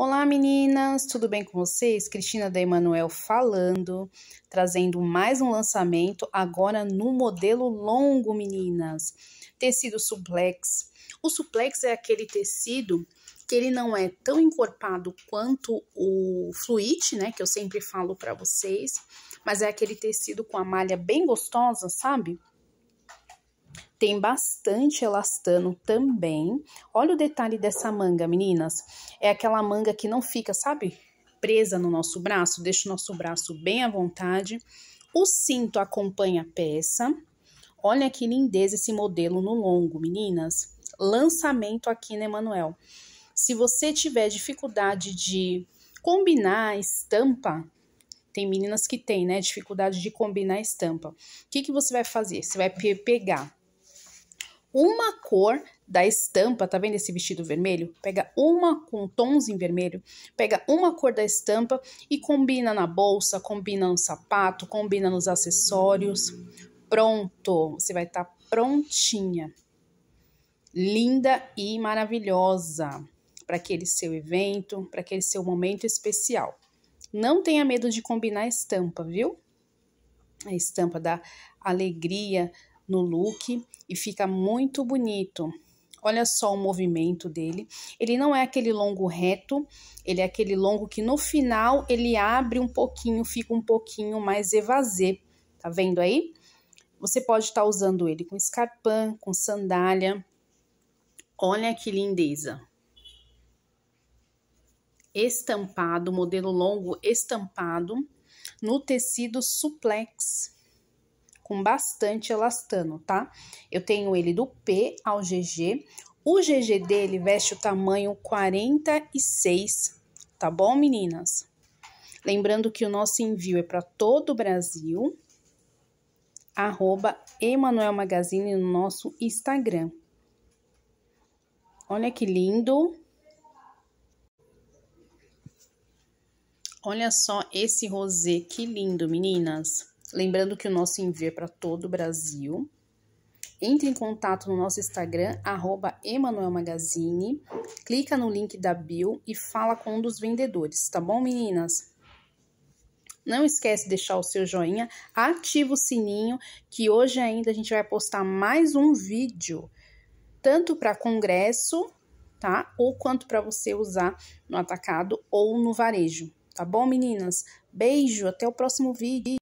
Olá meninas, tudo bem com vocês? Cristina da Emanuel falando, trazendo mais um lançamento agora no modelo longo, meninas. Tecido suplex. O suplex é aquele tecido que ele não é tão encorpado quanto o fluid, né, que eu sempre falo para vocês, mas é aquele tecido com a malha bem gostosa, sabe? tem bastante elastano também. Olha o detalhe dessa manga, meninas. É aquela manga que não fica, sabe, presa no nosso braço, deixa o nosso braço bem à vontade. O cinto acompanha a peça. Olha que lindeza esse modelo no longo, meninas. Lançamento aqui, né, Manuel? Se você tiver dificuldade de combinar a estampa, tem meninas que têm, né, dificuldade de combinar a estampa. O que, que você vai fazer? Você vai pegar uma cor da estampa, tá vendo esse vestido vermelho? Pega uma com tons em vermelho, pega uma cor da estampa e combina na bolsa, combina no sapato, combina nos acessórios. Pronto, você vai estar tá prontinha. Linda e maravilhosa para aquele seu evento, para aquele seu momento especial. Não tenha medo de combinar a estampa, viu? A estampa da alegria, no look e fica muito bonito. Olha só o movimento dele. Ele não é aquele longo reto, ele é aquele longo que no final ele abre um pouquinho, fica um pouquinho mais evasé. Tá vendo aí? Você pode estar tá usando ele com escarpã, com sandália. Olha que lindeza. Estampado, modelo longo estampado no tecido suplex com bastante elastano, tá? Eu tenho ele do P ao GG. O GG dele veste o tamanho 46, tá bom, meninas? Lembrando que o nosso envio é para todo o Brasil. Arroba Emanuel Magazine no nosso Instagram. Olha que lindo. Olha só esse rosê, que lindo, meninas. Lembrando que o nosso envio é para todo o Brasil. Entre em contato no nosso Instagram, arroba Emanuel Magazine. Clica no link da bio e fala com um dos vendedores, tá bom, meninas? Não esquece de deixar o seu joinha, ativa o sininho, que hoje ainda a gente vai postar mais um vídeo, tanto para congresso, tá? Ou quanto para você usar no atacado ou no varejo, tá bom, meninas? Beijo, até o próximo vídeo.